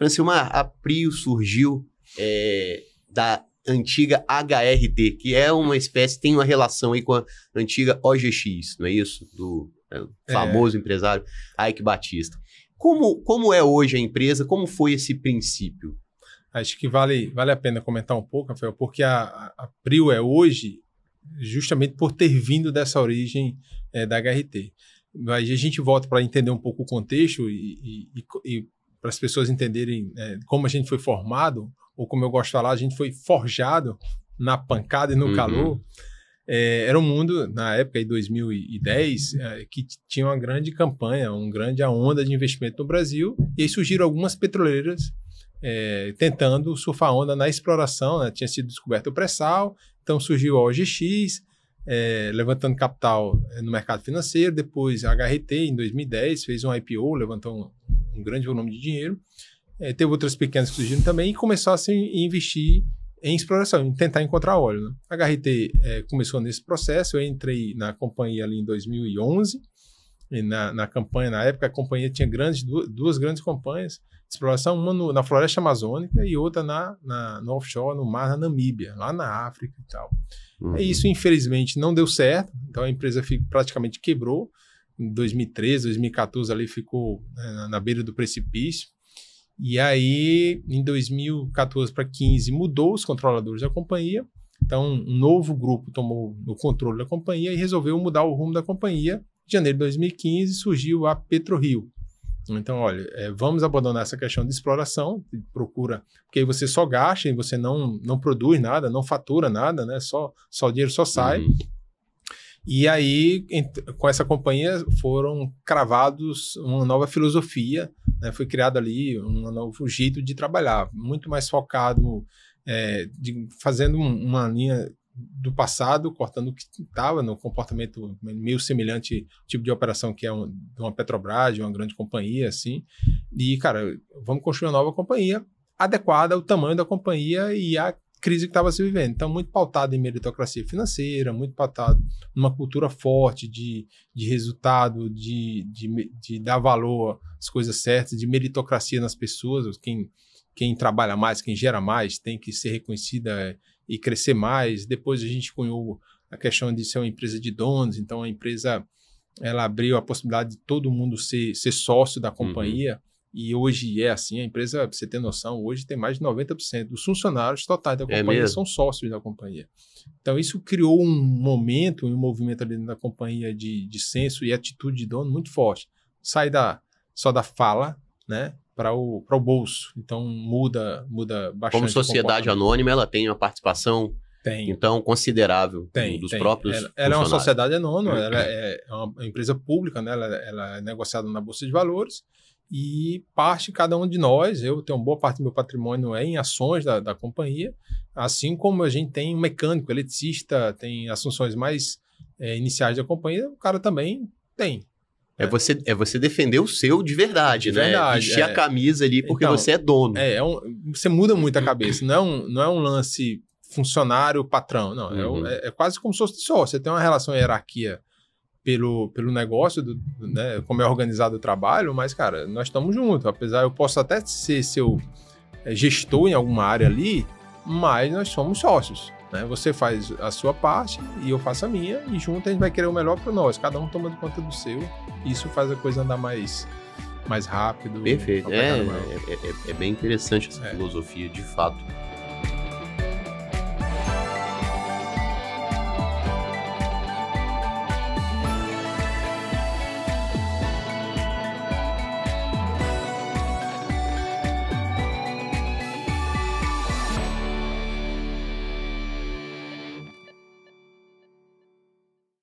Francilmar, a Prio surgiu é, da antiga HRT, que é uma espécie, tem uma relação aí com a antiga OGX, não é isso? Do é, é. famoso é. empresário Ike Batista. Como, como é hoje a empresa? Como foi esse princípio? Acho que vale, vale a pena comentar um pouco, Rafael, porque a, a Prio é hoje justamente por ter vindo dessa origem é, da HRT. Mas a gente volta para entender um pouco o contexto e, e, e, para as pessoas entenderem é, como a gente foi formado, ou como eu gosto de falar, a gente foi forjado na pancada e no uhum. calor. É, era um mundo, na época de 2010, é, que tinha uma grande campanha, uma grande onda de investimento no Brasil, e aí surgiram algumas petroleiras é, tentando surfar onda na exploração, né? tinha sido descoberto o pré-sal, então surgiu a OGX, é, levantando capital é, no mercado financeiro, depois a HRT, em 2010, fez um IPO, levantou um grande volume de dinheiro. É, teve outras pequenas que surgiram também e começou a se investir em exploração, em tentar encontrar óleo. Né? A HRT é, começou nesse processo, eu entrei na companhia ali em 2011, na, na campanha, na época a companhia tinha grandes, duas, duas grandes campanhas de exploração, uma no, na floresta amazônica e outra na, na, no offshore, no mar, na Namíbia, lá na África e tal. Uhum. E isso, infelizmente, não deu certo, então a empresa praticamente quebrou, em 2013, 2014 ali ficou né, na beira do precipício. E aí, em 2014 para 15 mudou os controladores da companhia. Então, um novo grupo tomou o controle da companhia e resolveu mudar o rumo da companhia. Em janeiro de 2015 surgiu a PetroRio. Então, olha, é, vamos abandonar essa questão de exploração, de procura, porque aí você só gasta e você não, não produz nada, não fatura nada, né? Só, só o dinheiro só sai. Uhum. E aí, com essa companhia, foram cravados uma nova filosofia, né? foi criado ali um novo jeito de trabalhar, muito mais focado, é, de, fazendo uma linha do passado, cortando o que estava no comportamento meio semelhante tipo de operação que é um, uma Petrobras, uma grande companhia, assim. E, cara, vamos construir uma nova companhia adequada ao tamanho da companhia e à crise que estava se vivendo. Então, muito pautado em meritocracia financeira, muito pautado numa cultura forte de, de resultado, de, de, de dar valor às coisas certas, de meritocracia nas pessoas. Quem, quem trabalha mais, quem gera mais, tem que ser reconhecida é, e crescer mais. Depois a gente cunhou a questão de ser uma empresa de donos, então a empresa ela abriu a possibilidade de todo mundo ser, ser sócio da uhum. companhia. Uhum. E hoje é assim, a empresa, para você ter noção, hoje tem mais de 90% dos funcionários totais da é companhia é são sócios da companhia. Então, isso criou um momento, um movimento ali na companhia de, de senso e atitude de dono muito forte. Sai da, só da fala, né? Para o, o bolso. Então, muda, muda bastante. Como sociedade anônima, ela tem uma participação tem. Então, considerável tem, dos tem. próprios. Ela, ela é uma sociedade anônima, ela é, é uma empresa pública, né? ela, ela é negociada na Bolsa de Valores e parte cada um de nós, eu tenho uma boa parte do meu patrimônio é em ações da, da companhia, assim como a gente tem um mecânico, eletricista, tem as funções mais é, iniciais da companhia, o cara também tem. É né? você, é você defender o seu de verdade, de né? Verdade, Vestir é. a camisa ali porque então, você é dono. É, é um, você muda muito a cabeça. Não é um, não é um lance funcionário-patrão, não. É uhum. É, é, quase como se fosse só. Você tem uma relação hierarquia pelo, pelo negócio, do, né, como é organizado o trabalho, mas, cara, nós estamos juntos. Apesar, eu posso até ser seu eh, gestor em alguma área ali, mas nós somos sócios. Né? Você faz a sua parte e eu faço a minha, e junto a gente vai querer o melhor para nós, cada um tomando conta do seu. Isso faz a coisa andar mais, mais rápido. Perfeito. É, é, é, é, é, bem interessante essa é. filosofia, de fato.